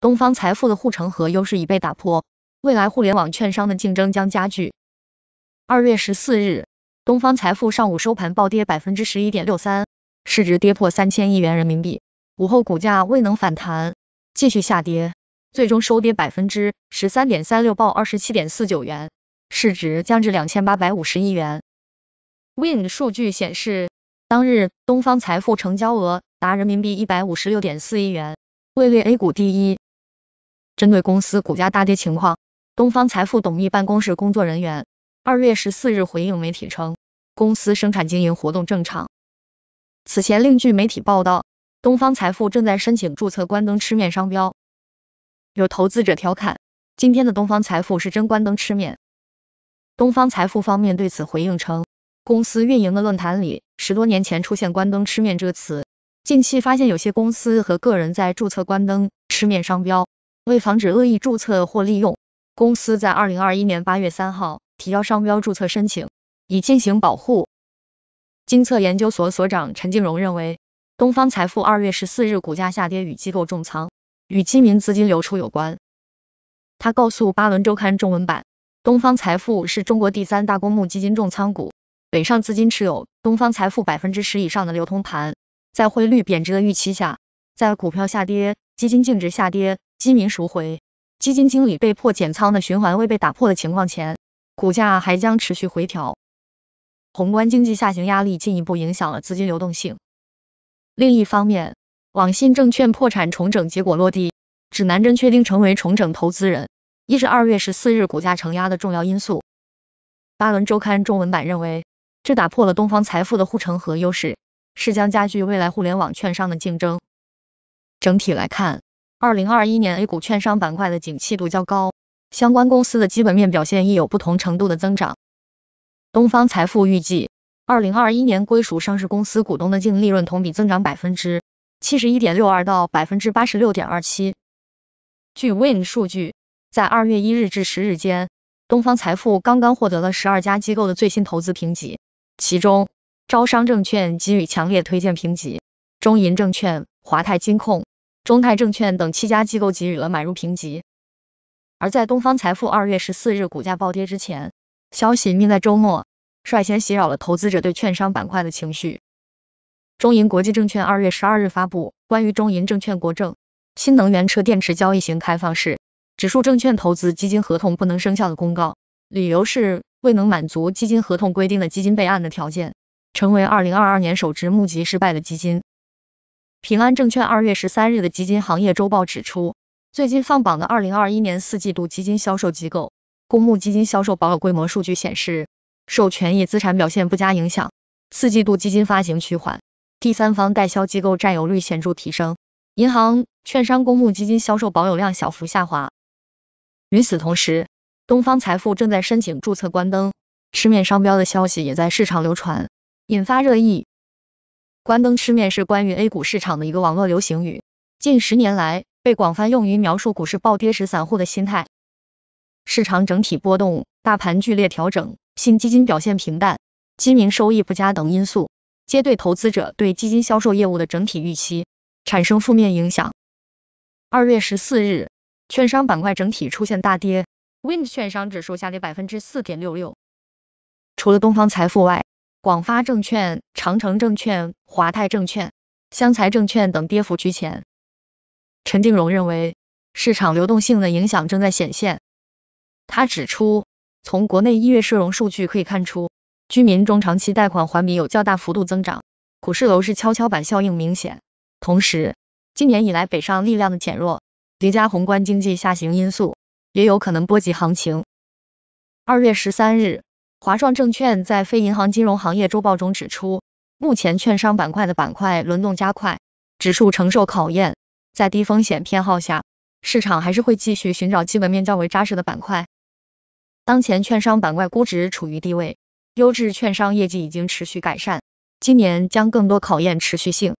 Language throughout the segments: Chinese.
东方财富的护城河优势已被打破，未来互联网券商的竞争将加剧。二月十四日，东方财富上午收盘暴跌百分之十一点六三，市值跌破三千亿元人民币。午后股价未能反弹，继续下跌，最终收跌百分之十三点三六，报二十七点四九元，市值降至两千八百五十亿元。w i n 数据显示，当日东方财富成交额达人民币一百五十六点四亿元，位列 A 股第一。针对公司股价大跌情况，东方财富董秘办公室工作人员二月十四日回应媒体称，公司生产经营活动正常。此前，另据媒体报道，东方财富正在申请注册“关灯吃面”商标。有投资者调侃，今天的东方财富是真关灯吃面。东方财富方面对此回应称，公司运营的论坛里十多年前出现“关灯吃面”这个词，近期发现有些公司和个人在注册“关灯吃面”商标。为防止恶意注册或利用，公司在二零二一年八月三号提交商标注册申请，以进行保护。金策研究所所长陈静荣认为，东方财富二月十四日股价下跌与机构重仓、与基民资金流出有关。他告诉巴伦周刊中文版，东方财富是中国第三大公募基金重仓股，北上资金持有东方财富百分之十以上的流通盘，在汇率贬值的预期下，在股票下跌、基金净值下跌。基民赎回，基金经理被迫减仓的循环未被打破的情况前，股价还将持续回调。宏观经济下行压力进一步影响了资金流动性。另一方面，网信证券破产重整结果落地，指南针确定成为重整投资人，一是二月十四日股价承压的重要因素。巴伦周刊中文版认为，这打破了东方财富的护城河优势，是将加剧未来互联网券商的竞争。整体来看。二零二一年 A 股券商板块的景气度较高，相关公司的基本面表现亦有不同程度的增长。东方财富预计，二零二一年归属上市公司股东的净利润同比增长百分之七十一点六二到百分之八十六点二七。据 w i n 数据，在二月一日至十日间，东方财富刚刚获得了十二家机构的最新投资评级，其中，招商证券给予强烈推荐评级，中银证券、华泰金控。东泰证券等七家机构给予了买入评级。而在东方财富二月十四日股价暴跌之前，消息命在周末，率先袭扰了投资者对券商板块的情绪。中银国际证券二月十二日发布关于中银证券国证新能源车电池交易型开放式指数证券投资基金合同不能生效的公告，理由是未能满足基金合同规定的基金备案的条件，成为二零二二年首只募集失败的基金。平安证券二月十三日的基金行业周报指出，最近放榜的二零二一年四季度基金销售机构公募基金销售保有规模数据显示，受权益资产表现不佳影响，四季度基金发行趋缓，第三方代销机构占有率显著提升，银行、券商公募基金销售保有量小幅下滑。与此同时，东方财富正在申请注册关灯、吃面商标的消息也在市场流传，引发热议。关灯吃面是关于 A 股市场的一个网络流行语，近十年来被广泛用于描述股市暴跌时散户的心态。市场整体波动、大盘剧烈调整、新基金表现平淡、基民收益不佳等因素，皆对投资者对基金销售业务的整体预期产生负面影响。二月十四日，券商板块整体出现大跌，Wind 券商指数下跌百分之四点六六，除了东方财富外，广发证券、长城证券、华泰证券、湘财证券等跌幅居前。陈定荣认为，市场流动性的影响正在显现。他指出，从国内一月社融数据可以看出，居民中长期贷款环比有较大幅度增长，股市、楼市跷跷板效应明显。同时，今年以来北上力量的减弱，叠加宏观经济下行因素，也有可能波及行情。二月十三日。华创证券在非银行金融行业周报中指出，目前券商板块的板块轮动加快，指数承受考验，在低风险偏好下，市场还是会继续寻找基本面较为扎实的板块。当前券商板块估值处于低位，优质券商业绩已经持续改善，今年将更多考验持续性。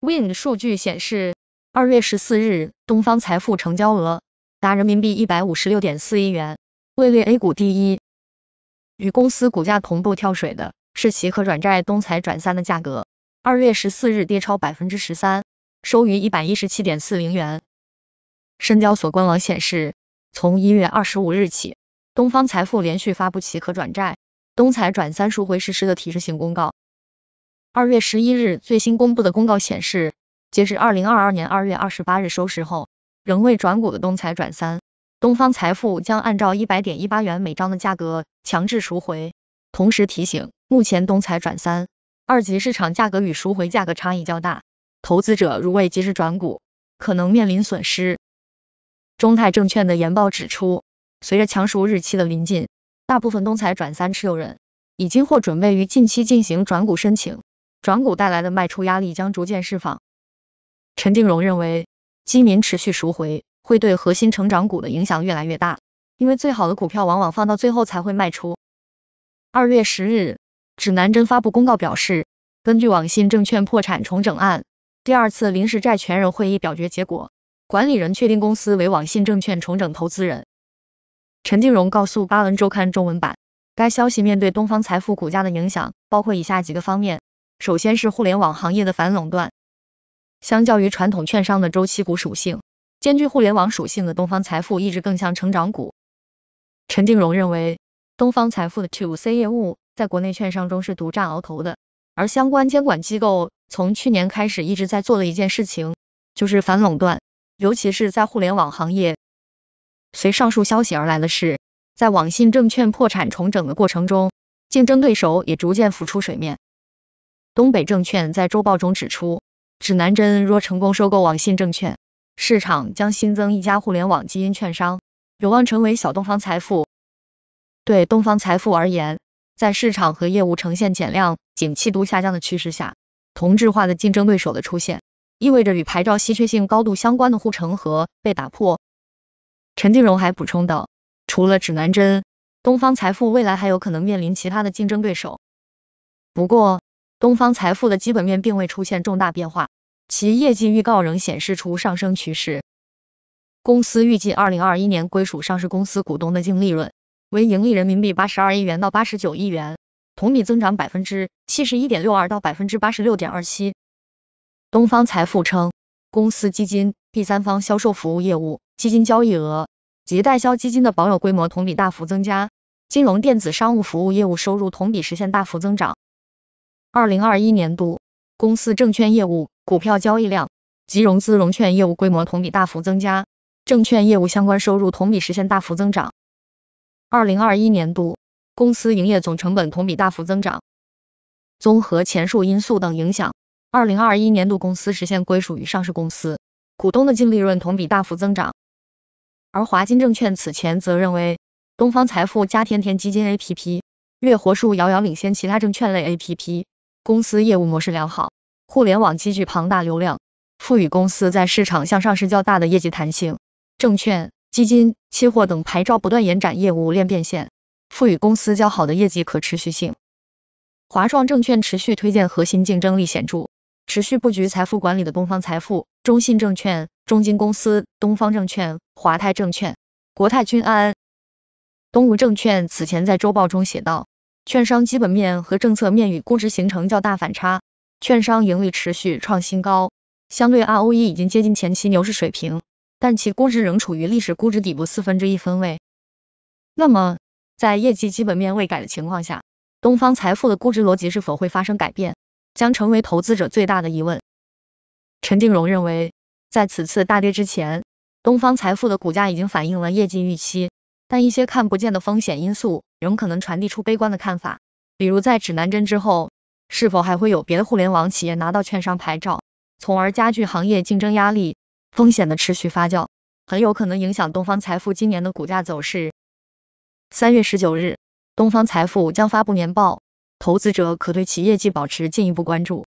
Wind 数据显示，二月十四日东方财富成交额达人民币一百五十六点四亿元，位列 A 股第一。与公司股价同步跳水的是其可转债“东财转三”的价格，二月十四日跌超百分之十三，收于一百一十七点四零元。深交所官网显示，从一月二十五日起，东方财富连续发布其可转债“东财转三”赎回实施的提示性公告。二月十一日最新公布的公告显示，截至二零二二年二月二十八日收市后，仍未转股的“东财转三”。东方财富将按照一百点一八元每张的价格强制赎回，同时提醒，目前东财转三二级市场价格与赎回价格差异较大，投资者如未及时转股，可能面临损失。中泰证券的研报指出，随着强赎日期的临近，大部分东财转三持有人已经或准备于近期进行转股申请，转股带来的卖出压力将逐渐释放。陈定荣认为，基民持续赎回。会对核心成长股的影响越来越大，因为最好的股票往往放到最后才会卖出。二月十日，指南针发布公告表示，根据网信证券破产重整案第二次临时债权人会议表决结果，管理人确定公司为网信证券重整投资人。陈静荣告诉巴伦周刊中文版，该消息面对东方财富股价的影响包括以下几个方面：首先是互联网行业的反垄断，相较于传统券商的周期股属性。兼具互联网属性的东方财富一直更像成长股。陈定荣认为，东方财富的 To C 业务在国内券商中是独占鳌头的，而相关监管机构从去年开始一直在做的一件事情就是反垄断，尤其是在互联网行业。随上述消息而来的是，在网信证券破产重整的过程中，竞争对手也逐渐浮出水面。东北证券在周报中指出，指南针若成功收购网信证券。市场将新增一家互联网基因券商，有望成为小东方财富。对东方财富而言，在市场和业务呈现减量、景气度下降的趋势下，同质化的竞争对手的出现，意味着与牌照稀缺性高度相关的护城河被打破。陈定荣还补充道，除了指南针，东方财富未来还有可能面临其他的竞争对手。不过，东方财富的基本面并未出现重大变化。其业绩预告仍显示出上升趋势。公司预计，二零二一年归属上市公司股东的净利润为盈利人民币八十二亿元到八十九亿元，同比增长百分之七十一点六二到百分之八十六点二七。东方财富称，公司基金第三方销售服务业务、基金交易额及代销基金的保有规模同比大幅增加，金融电子商务服务业务收入同比实现大幅增长。二零二一年度，公司证券业务。股票交易量及融资融券业务规模同比大幅增加，证券业务相关收入同比实现大幅增长。二零二一年度，公司营业总成本同比大幅增长，综合前述因素等影响，二零二一年度公司实现归属于上市公司股东的净利润同比大幅增长。而华金证券此前则认为，东方财富加天天基金 APP 月活数遥遥领先其他证券类 APP，公司业务模式良好。互联网积聚庞大流量，赋予公司在市场向上是较大的业绩弹性；证券、基金、期货等牌照不断延展业务链变现，赋予公司较好的业绩可持续性。华创证券持续推荐核心竞争力显著、持续布局财富管理的东方财富、中信证券、中金公司、东方证券、华泰证券、国泰君安、东吴证券。此前在周报中写道，券商基本面和政策面与估值形成较大反差。券商盈利持续创新高，相对 ROE 已经接近前期牛市水平，但其估值仍处于历史估值底部四分之一分位。那么，在业绩基本面未改的情况下，东方财富的估值逻辑是否会发生改变，将成为投资者最大的疑问。陈定荣认为，在此次大跌之前，东方财富的股价已经反映了业绩预期，但一些看不见的风险因素仍可能传递出悲观的看法，比如在指南针之后。是否还会有别的互联网企业拿到券商牌照，从而加剧行业竞争压力？风险的持续发酵，很有可能影响东方财富今年的股价走势。三月十九日，东方财富将发布年报，投资者可对其业绩保持进一步关注。